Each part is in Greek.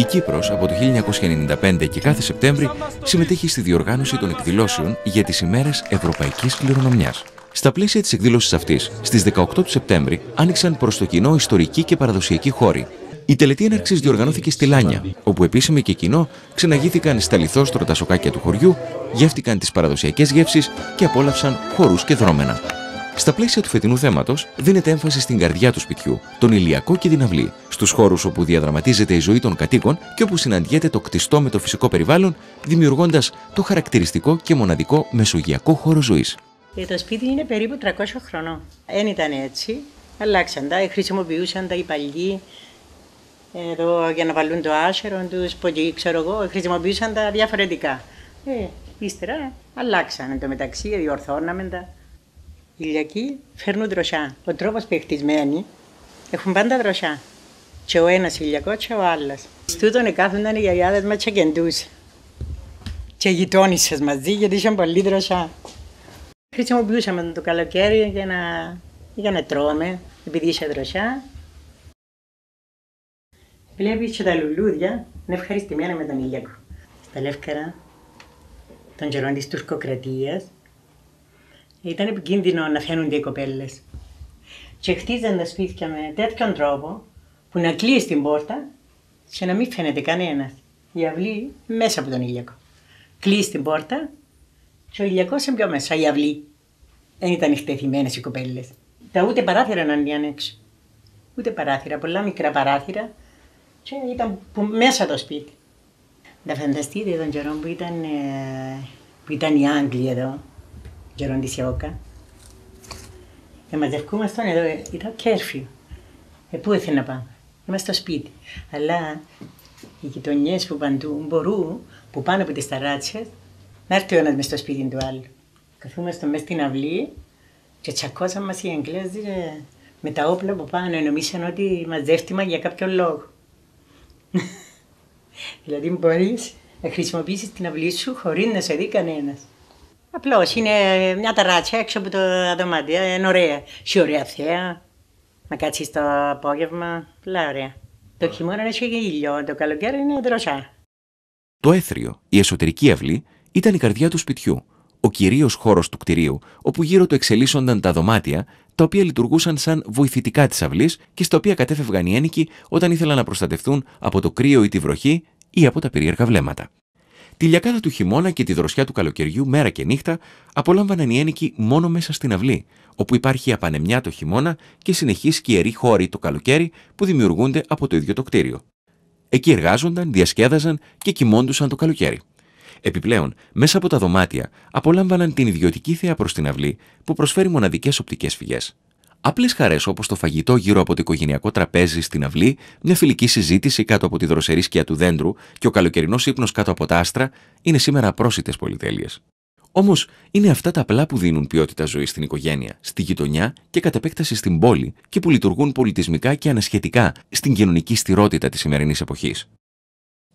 Η Κύπρος από το 1995 και κάθε Σεπτέμβρη συμμετέχει στη διοργάνωση των εκδηλώσεων για τις ημέρες Ευρωπαϊκής Κληρονομιάς. Στα πλαίσια της εκδήλωσης αυτής, στις 18 του Σεπτέμβρη άνοιξαν προς το κοινό ιστορικοί και παραδοσιακή χώρη. Η τελετή έναρξης διοργανώθηκε στη Λάνια, όπου επίσημοι και κοινό ξεναγήθηκαν στα λιθόστρωτα σοκάκια του χωριού, γεύτηκαν τις παραδοσιακές γεύσεις και απόλαυσαν χορούς και δρόμενα. Στα πλαίσια του φετινού θέματος, δίνεται έμφαση στην καρδιά του σπιτιού, τον ηλιακό και την αυλή, στους χώρους όπου διαδραματίζεται η ζωή των κατοίκων και όπου συναντιέται το κτιστό με το φυσικό περιβάλλον, δημιουργώντας το χαρακτηριστικό και μοναδικό μεσογειακό χώρο ζωής. Ε, το σπίτι είναι περίπου 300 χρονών. Δεν ήταν έτσι. Αλλάξαν τα, ε, χρησιμοποιούσαν τα οι παλιοί εδώ για να βάλουν το άσερο του, ξέρω εγώ, ε, χρησιμοποιούσαν τα διαφορετικά. Ε, ύστερα αλλάξαν το μεταξύ, διορθώναμε τα. Κυριακή φέρνουν δροσιά. Ο τρόπος που χτισμένοι έχουν πάντα δροσιά. Και ο ένας ηλιακό και ο άλλος. Στούτον κάθονταν οι γιαγιάδες μας και κεντούσε. Και γειτόνισε μαζί γιατί είχαν πολύ δροσιά. Χρησιμοποιούσαμε το καλοκαίρι για να, για να τρώμε, επειδή είχε δροσιά. Βλέπεις και τα λουλούδια είναι ευχαριστημένα με τον ηλιακό. Στα Λεύκαρα, τον καιρό της Τουρκοκρατίας, ήταν επικίνδυνο να φαίνονται οι κοπέλες. Και χτίζαν τα σπίτια με τέτοιον τρόπο που να κλείσει την πόρτα και να μην φαίνεται κανένας. Η αυλή μέσα από τον ηλιακό. Κλείσει την πόρτα και ο ηλιακός είναι πιο μέσα. Η αυλή. Δεν ήταν εκτεθειμένε οι κοπέλες. Τα ούτε παράθυρα να είναι έξω. Ούτε παράθυρα, πολλά μικρά παράθυρα. Και ήταν που μέσα το σπίτι. Να φανταστείτε τον καιρό που ήταν, ε, που ήταν οι Άγγλοι εδώ γεροντισιαόκα. Ε, μαζευκούμασταν εδώ, ε, ήταν κέρφιο. Ε, πού έθελε να πάμε. Είμαστε στο σπίτι. Αλλά οι γειτονιές που παντού μπορούν, που πάνω από τις ταράτσες, να έρθει ο ένας μες στο σπίτι του άλλου. Καθούμαστε μέσα στην αυλή και τσακώσαμε μας οι Εγγλέζοι ε, με τα όπλα που πάνω. Νομίσαν ότι μαζεύτημα για κάποιο λόγο. δηλαδή μπορείς να χρησιμοποιήσεις την αυλή σου χωρίς να σε δει κανένας. Απλώς είναι μια ταράτσια έξω από το δωμάτιο. Είναι ωραία. Σε ωραία θέα. Να κάτσεις το απόγευμα. Πολλά ωραία. Το χειμώνα έχει και ήλιο. Το καλοκαίρι είναι δροσά. Το έθριο, η εσωτερική αυλή, ήταν η καρδιά του σπιτιού. Ο κυρίως χώρος του κτηρίου, όπου γύρω του εξελίσσονταν τα δωμάτια, τα οποία λειτουργούσαν σαν βοηθητικά της αυλής και στα οποία κατέφευγαν οι ένικοι όταν ήθελαν να προστατευτούν από το κρύο ή τη βροχή ή από τα περίεργα βλέμματα. Τη λιακάδα του χειμώνα και τη δροσιά του καλοκαιριού μέρα και νύχτα απολάμβαναν οι ένικοι μόνο μέσα στην αυλή, όπου υπάρχει απανεμιά το χειμώνα και συνεχεί σκιερή χώροι το καλοκαίρι που δημιουργούνται από το ίδιο το κτίριο. Εκεί εργάζονταν, διασκέδαζαν και κοιμώντουσαν το καλοκαίρι. Επιπλέον, μέσα από τα δωμάτια απολάμβαναν την ιδιωτική θέα προς την αυλή που προσφέρει μοναδικές οπτικές φυγές. Απλές χαρές όπως το φαγητό γύρω από το οικογενειακό τραπέζι στην αυλή, μια φιλική συζήτηση κάτω από τη δροσερή σκιά του δέντρου και ο καλοκαιρινός ύπνος κάτω από τα άστρα είναι σήμερα απρόσιτες πολυτέλειες. Όμως είναι αυτά τα απλά που δίνουν ποιότητα ζωή στην οικογένεια, στη γειτονιά και κατ' επέκταση στην πόλη και που λειτουργούν πολιτισμικά και ανασχετικά στην κοινωνική στηρότητα της σημερινής εποχής.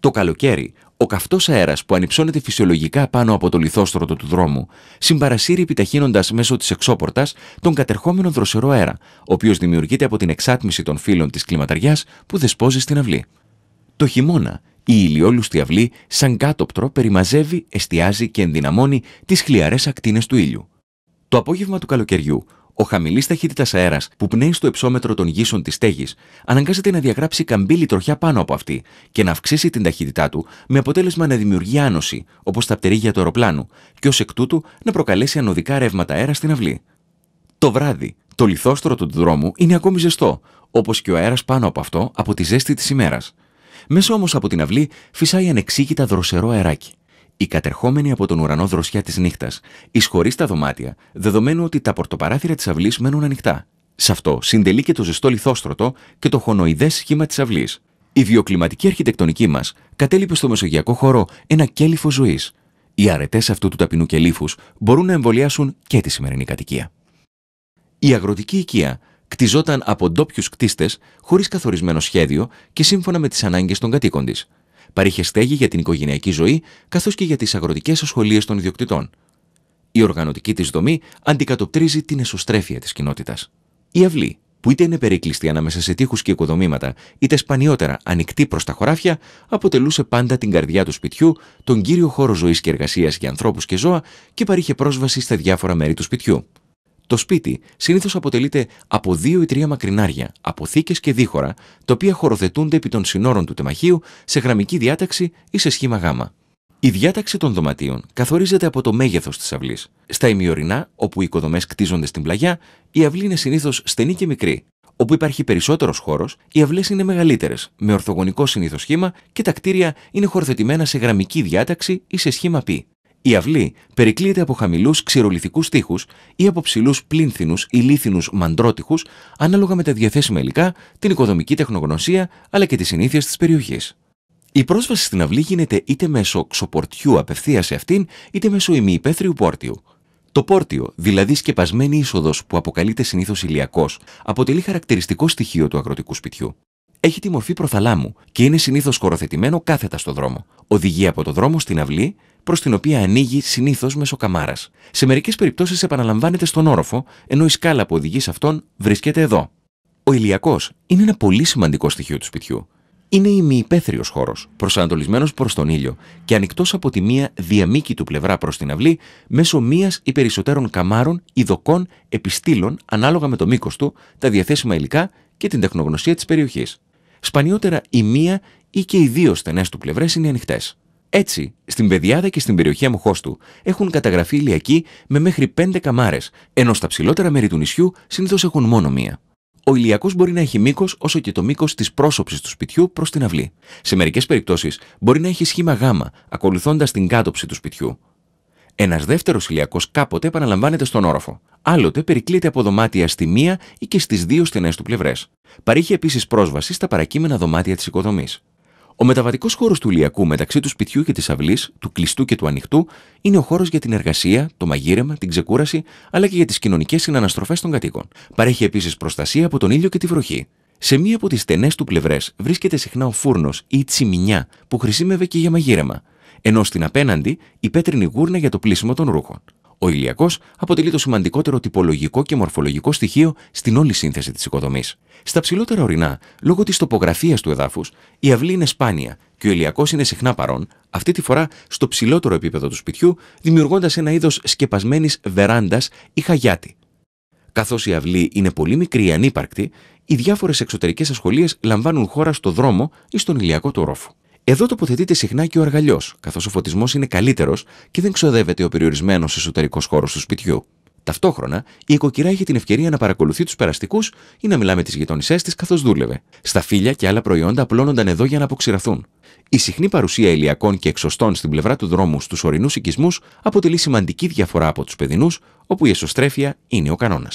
Το καλοκαίρι, ο καυτός αέρας που ανυψώνεται φυσιολογικά πάνω από το λιθόστρωτο του δρόμου συμπαρασύρει επιταχύνοντας μέσω της εξώπορτας τον κατερχόμενο δροσερό αέρα, ο οποίος δημιουργείται από την εξάτμιση των φύλων της κλιματαριάς που δεσπόζει στην αυλή. Το χειμώνα, η ηλιόλουστη αυλή, σαν κάτοπτρο, περιμαζεύει, εστιάζει και ενδυναμώνει τις χλιαρές ακτίνες του ήλιου. Το απόγευμα του καλοκαιριού, ο χαμηλής ταχύτητας αέρας που πνέει στο υψόμετρο των γύσεων της στέγης αναγκάζεται να διαγράψει καμπύλη τροχιά πάνω από αυτή και να αυξήσει την ταχύτητά του με αποτέλεσμα να δημιουργεί άνοση, όπως τα πτερίγια του αεροπλάνου, και ως εκ τούτου να προκαλέσει ανωδικά ρεύματα αέρα στην αυλή. Το βράδυ, το λιθόστρο του δρόμου είναι ακόμη ζεστό, όπως και ο αέρας πάνω από αυτό από τη ζέστη της ημέρας. Μέσα όμως από την αυλή φυσάει ανεξήγητα δροσερό αεράκι η κατερχόμενη από τον ουρανό δροσιά της νύχτας, ισχωρεί στα δωμάτια, δεδομένου ότι τα πορτοπαράθυρα της αυλής μένουν ανοιχτά. Σε αυτό συντελεί και το ζεστό λιθόστρωτο και το χονοειδέ σχήμα της αυλής. Η βιοκλιματική αρχιτεκτονική μας κατέλειπε στο μεσογειακό χώρο ένα κέλυφο ζωής. Οι αρετές αυτού του ταπεινού κελύφους μπορούν να εμβολιάσουν και τη σημερινή κατοικία. Η αγροτική οικία κτιζόταν από ντόπιους κτίστες χωρίς καθορισμένο σχέδιο και σύμφωνα με τις ανάγκες των κατοίκων της παρήχε στέγη για την οικογενειακή ζωή καθώς και για τις αγροτικές ασχολίες των ιδιοκτητών. Η οργανωτική της δομή αντικατοπτρίζει την εσωστρέφεια της κοινότητας. Η αυλή, που είτε είναι περίκλειστη ανάμεσα σε τείχους και οικοδομήματα, είτε σπανιότερα ανοιχτή προς τα χωράφια, αποτελούσε πάντα την καρδιά του σπιτιού, τον κύριο χώρο ζωής και εργασίας για ανθρώπους και ζώα και παρήχε πρόσβαση στα διάφορα μέρη του σπιτιού. Το σπίτι συνήθως αποτελείται από δύο ή τρία μακρινάρια, αποθήκε και δίχωρα, τα οποία χωροθετούνται επί των συνόρων του τεμαχίου σε γραμμική διάταξη ή σε σχήμα γάμα. Η διάταξη των δωματίων καθορίζεται από το μέγεθος της αυλής. Στα ημιορεινά, όπου οι οικοδομές κτίζονται στην πλαγιά, η αυλή είναι συνήθως στενή και μικρή. Όπου η σε σχημα γ. η διαταξη περισσότερος χώρος, οι αυλές είναι μεγαλύτερες, με ορθογωνικό συνήθως σχήμα και τα κτίρια είναι χωροθετημένα σε γραμμική διάταξη ή σε σχήμα π. Η αυλή περικλείεται από χαμηλούς ξηρολιθικούς τείχους ή από ψηλούς πλήνθινους ή λίθινους μαντρότυχου, ανάλογα με τα διαθέσιμα υλικά, την οικοδομική τεχνογνωσία αλλά και τις συνήθειες της περιοχής. Η πρόσβαση στην αυλή γίνεται είτε μέσω ξοπορτιού απευθείας σε αυτήν, είτε μέσω ημιυπαίθριου πόρτιου. Το πόρτιο, δηλαδή σκεπασμένη είσοδος που αποκαλείται συνήθως ηλιακός, αποτελεί χαρακτηριστικό στοιχείο του αγροτικού σπιτιού έχει τη μορφή προθαλάμου και είναι συνήθως κοροθετημένο κάθετα στο δρόμο. Οδηγεί από το δρόμο στην αυλή, προς την οποία ανοίγει συνήθως μέσω καμάρας. Σε μερικές περιπτώσεις επαναλαμβάνεται στον όροφο, ενώ η σκάλα που οδηγεί σε αυτόν βρίσκεται εδώ. Ο ηλιακός είναι ένα πολύ σημαντικό στοιχείο του σπιτιού. Είναι ημιυπαίθριος χώρος, προσανατολισμένος προς τον ήλιο και ανοιχτός από τη μία διαμήκη του πλευρά προς την αυλή μέσω μίας ή περισσότερων καμάρων, ειδοκών, επιστήλων ανάλογα με το μήκος του, τα διαθέσιμα υλικά και την τεχνογνωσία της περιοχής. Σπανιότερα η μία ή και οι δύο στενέ του πλευρές είναι ανοιχτές. Έτσι, στην Πεδιάδα και στην περιοχή Αμοχώστου έχουν καταγραφεί ηλιακοί με μέχρι πέντε καμάρες, ενώ στα ψηλότερα μέρη του νησιού συνήθως έχουν μόνο μία. Ο ηλιακός μπορεί να έχει μήκος όσο και το μήκος της πρόσωψης του σπιτιού προς την αυλή. Σε μερικές περιπτώσεις μπορεί να έχει σχήμα γάμα, ακολουθώντας την κάτωψη του σπιτιού. Ένας δεύτερος ηλιακός κάποτε επαναλαμβάνεται στον όροφο. Άλλοτε περικλείται από δωμάτια στη μία ή και στις δύο στενές του πλευρές. Παρέχει επίσης πρόσβαση στα παρακείμενα δωμάτια της οικοδομής. Ο μεταβατικός χώρος του ηλιακού μεταξύ του σπιτιού και της αυλής, του κλειστού και του ανοιχτού, είναι ο χώρος για την εργασία, το μαγείρεμα, την ξεκούραση, αλλά και για τις κοινωνικές συναναστροφές των κατοίκων. Παρέχει επίσης προστασία από τον ήλιο και τη βροχή. Σε μία από τις στενές του πλευρές βρίσκεται συχνά ο φούρνος ή η τσιμινιά που χρησιμεύε και για μαγείρεμα ενώ στην απέναντι η πέτρινη γούρνα για το πλήσιμο των ρούχων. Ο ηλιακός αποτελεί το σημαντικότερο τυπολογικό και μορφολογικό στοιχείο στην όλη σύνθεση της οικοδομής. Στα ψηλότερα ορεινά, λόγω της τοπογραφίας του εδάφους, η αυλή είναι σπάνια και ο ηλιακός είναι συχνά παρόν, αυτή τη φορά στο ψηλότερο επίπεδο του σπιτιού, δημιουργώντας ένα είδος σκεπασμένης βεράντας ή χαγιάτη. Καθώς η αυλή είναι πολύ μικρή ή ανύπαρκτη, οι διάφορες εξωτερικές ασχολίες λαμβάνουν χώρα στο δρόμο ή στον ηλιακό του ρόφου. Εδώ τοποθετείται συχνά και ο αργαλιός, καθώς ο φωτισμός είναι καλύτερος και δεν ξοδεύεται ο περιορισμένος εσωτερικός χώρος του σπιτιού. Ταυτόχρονα, η οικοκυρά είχε την ευκαιρία να παρακολουθεί τους περαστικούς ή να μιλά με τις γειτόνισέ της καθώς δούλευε. Στα φύλλα και άλλα προϊόντα απλώνονταν εδώ για να αποξηραθούν. Η συχνή παρουσία ηλιακών και εξωστών στην πλευρά του δρόμου στους ορεινούς οικισμούς αποτελεί σημαντική διαφορά από τους παιδινούς, όπου η εσωστρέφεια είναι ο κανόνας.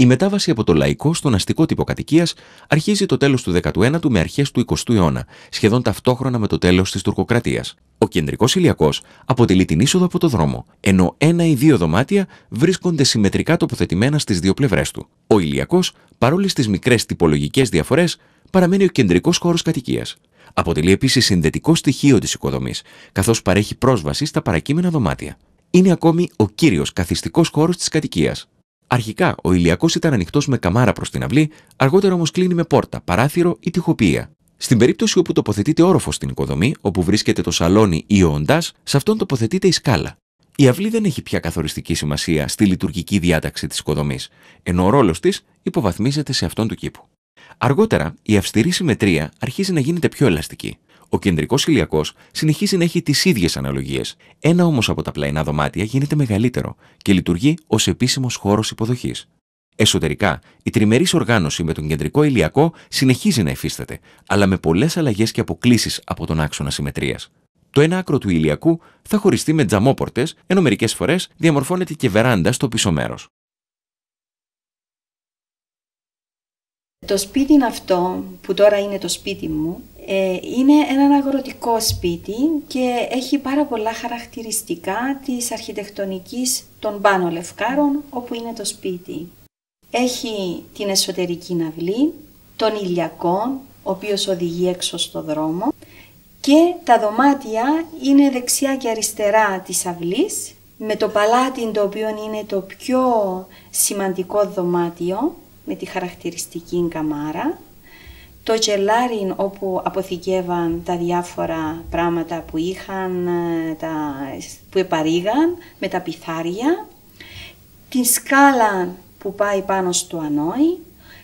Η μετάβαση από το λαϊκό στον αστικό τύπο κατοικίας αρχίζει το τέλος του 19ου με αρχές του 20ου αιώνα, σχεδόν ταυτόχρονα με το τέλος της τουρκοκρατίας. Ο κεντρικός ηλιακός αποτελεί την είσοδο από το δρόμο, ενώ ένα ή δύο δωμάτια βρίσκονται συμμετρικά τοποθετημένα στις δύο πλευρές του. Ο ηλιακός, παρόλες τις μικρές τυπολογικές διαφορές, παραμένει ο κεντρικός χώρος κατοικίας. Αποτελεί επίσης συνδετικό στοιχείο της οικοδομής, καθώς παρέχει πρόσβαση στα παρακείμενα δωμάτια. Είναι ακόμη ο κύριος καθιστικός χώρος της κατοικίας. Αρχικά ο ηλιακός ήταν ανοιχτός με καμάρα προς την αυλή, αργότερα όμως κλείνει με πόρτα, παράθυρο ή τυχοποιία. Στην περίπτωση όπου τοποθετείται όροφος στην οικοδομή, όπου βρίσκεται το σαλόνι ή ο οντάς, σε αυτόν τοποθετείται η τυχοπια στην περιπτωση οπου τοποθετειται οροφο στην οικοδομη οπου βρισκεται το σαλονι Η αυλή δεν έχει πια καθοριστική σημασία στη λειτουργική διάταξη της οικοδομής, ενώ ο ρόλος της υποβαθμίζεται σε αυτόν του κήπου. Αργότερα, η αυστηρή συμμετρία αρχίζει να γίνεται πιο ελαστική. Ο κεντρικός ηλιακό συνεχίζει να έχει τις ίδιες αναλογίες. Ένα όμως από τα πλαϊνά δωμάτια γίνεται μεγαλύτερο και λειτουργεί ως επίσημος χώρος υποδοχής. Εσωτερικά, η τριμερής οργάνωση με τον κεντρικό ηλιακό συνεχίζει να υφίσταται, αλλά με πολλές αλλαγές και αποκλήσει από τον άξονα συμμετρίας. Το ένα άκρο του ηλιακού θα χωριστεί με τζαμόπορτες, ενώ μερικές φορές διαμορφώνεται και βεράντα στο πίσω μέρος. Το σπίτι αυτό που τώρα είναι το σπίτι μου ε, είναι ένα αγροτικό σπίτι και έχει πάρα πολλά χαρακτηριστικά της αρχιτεκτονικής των πάνω λευκάρων όπου είναι το σπίτι. Έχει την εσωτερική ναυλή, τον ηλιακό, ο οποίος οδηγεί έξω στο δρόμο και τα δωμάτια είναι δεξιά και αριστερά της αυλής με το παλάτι το οποίο είναι το πιο σημαντικό δωμάτιο με τη χαρακτηριστική καμάρα το κελάρι όπου αποθηκεύαν τα διάφορα πράγματα που είχαν, ε, τα, που επαρήγαν με τα πιθάρια, την σκάλα που πάει πάνω στο ανόη,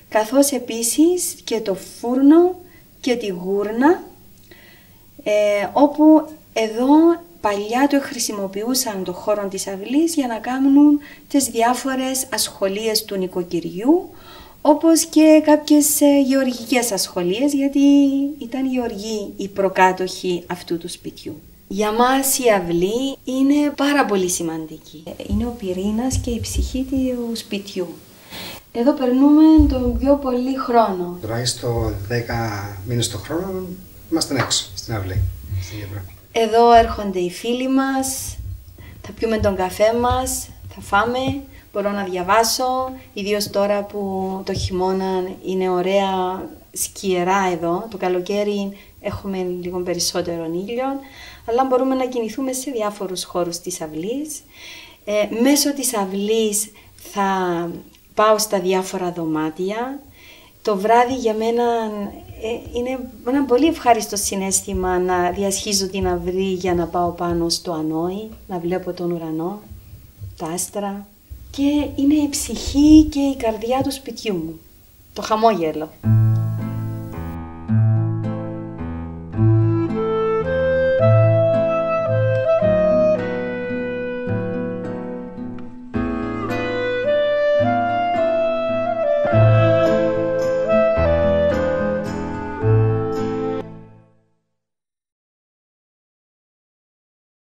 καθώς επίσης και το φούρνο και τη γούρνα, ε, όπου εδώ παλιά το χρησιμοποιούσαν το χώρο της αυλής για να κάνουν τις διάφορες ασχολίες του νοικοκυριού, όπως και κάποιες ε, γεωργικές ασχολίες, γιατί ήταν γεωργοί οι προκάτοχοι αυτού του σπιτιού. Για μας η αυλή είναι πάρα πολύ σημαντική. Είναι ο πυρήνας και η ψυχή του σπιτιού. Εδώ περνούμε τον πιο πολύ χρόνο. Τουλάχιστον 10 μήνες το χρόνο είμαστε έξω στην αυλή. Στην Εδώ έρχονται οι φίλοι μας, θα πιούμε τον καφέ μας, θα φάμε μπορώ να διαβάσω, ιδίως τώρα που το χειμώνα είναι ωραία σκιερά εδώ, το καλοκαίρι έχουμε λίγο περισσότερο ήλιο, αλλά μπορούμε να κινηθούμε σε διάφορους χώρους της αυλής. Ε, μέσω της αυλής θα πάω στα διάφορα δωμάτια. Το βράδυ για μένα ε, είναι ένα πολύ ευχάριστο συνέστημα να διασχίζω την αυλή για να πάω πάνω στο ανόη, να βλέπω τον ουρανό, τα άστρα και είναι η ψυχή και η καρδιά του σπιτιού μου. Το χαμόγελο.